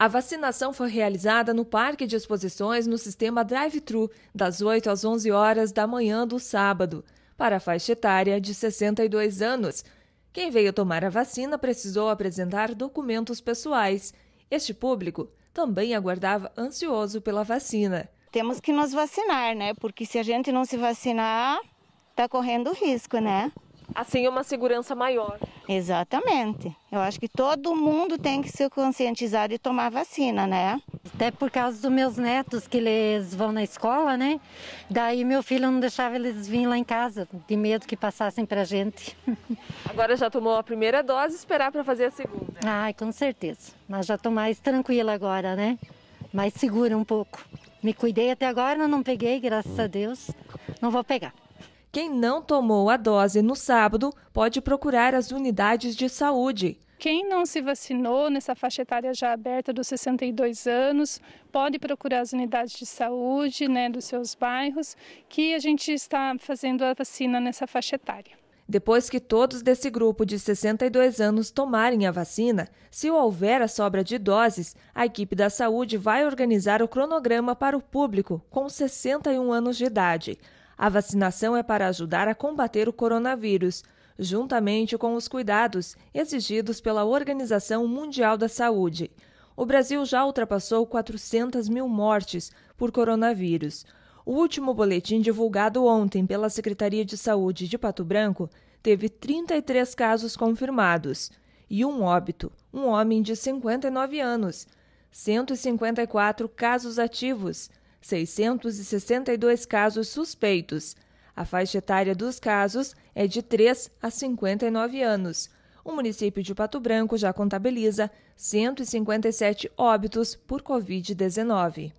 A vacinação foi realizada no Parque de Exposições no sistema drive-thru, das 8 às 11 horas da manhã do sábado, para a faixa etária de 62 anos. Quem veio tomar a vacina precisou apresentar documentos pessoais. Este público também aguardava ansioso pela vacina. Temos que nos vacinar, né? Porque se a gente não se vacinar, está correndo risco, né? Assim, uma segurança maior. Exatamente. Eu acho que todo mundo tem que se conscientizar e tomar vacina, né? Até por causa dos meus netos, que eles vão na escola, né? Daí meu filho não deixava eles virem lá em casa, de medo que passassem pra gente. Agora já tomou a primeira dose, esperar para fazer a segunda. Ai, com certeza. Mas já tô mais tranquila agora, né? Mais segura um pouco. Me cuidei até agora, não peguei, graças a Deus. Não vou pegar. Quem não tomou a dose no sábado pode procurar as unidades de saúde. Quem não se vacinou nessa faixa etária já aberta dos 62 anos, pode procurar as unidades de saúde né, dos seus bairros, que a gente está fazendo a vacina nessa faixa etária. Depois que todos desse grupo de 62 anos tomarem a vacina, se houver a sobra de doses, a equipe da saúde vai organizar o cronograma para o público com 61 anos de idade. A vacinação é para ajudar a combater o coronavírus, juntamente com os cuidados exigidos pela Organização Mundial da Saúde. O Brasil já ultrapassou 400 mil mortes por coronavírus. O último boletim divulgado ontem pela Secretaria de Saúde de Pato Branco teve 33 casos confirmados e um óbito, um homem de 59 anos. 154 casos ativos, 662 casos suspeitos. A faixa etária dos casos é de 3 a 59 anos. O município de Pato Branco já contabiliza 157 óbitos por Covid-19.